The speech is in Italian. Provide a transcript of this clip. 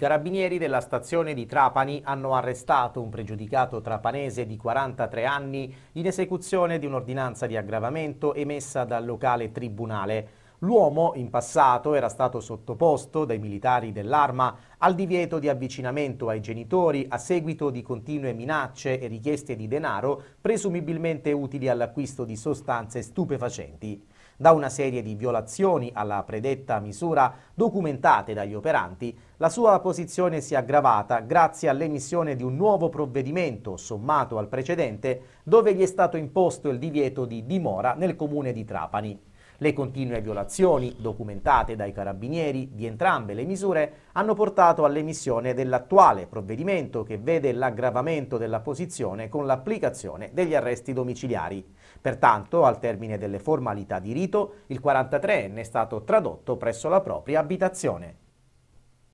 Carabinieri della stazione di Trapani hanno arrestato un pregiudicato trapanese di 43 anni in esecuzione di un'ordinanza di aggravamento emessa dal locale tribunale. L'uomo in passato era stato sottoposto dai militari dell'arma al divieto di avvicinamento ai genitori a seguito di continue minacce e richieste di denaro presumibilmente utili all'acquisto di sostanze stupefacenti. Da una serie di violazioni alla predetta misura documentate dagli operanti, la sua posizione si è aggravata grazie all'emissione di un nuovo provvedimento sommato al precedente dove gli è stato imposto il divieto di dimora nel comune di Trapani. Le continue violazioni, documentate dai carabinieri, di entrambe le misure hanno portato all'emissione dell'attuale provvedimento che vede l'aggravamento della posizione con l'applicazione degli arresti domiciliari. Pertanto, al termine delle formalità di rito, il 43enne è stato tradotto presso la propria abitazione.